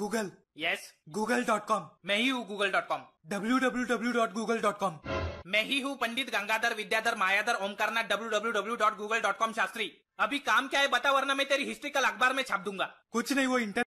Google yes Google dot com मैं ही हूँ Google dot com W W W dot Google dot com मैं ही हूँ Pandit Gangadhar Vidyadhar Mayadhar Omkarnath W W W dot Google dot com Shastri अभी काम क्या है बता वरना मैं तेरी हिस्ट्री कल अखबार में छाप दूंगा कुछ नहीं वो इंटर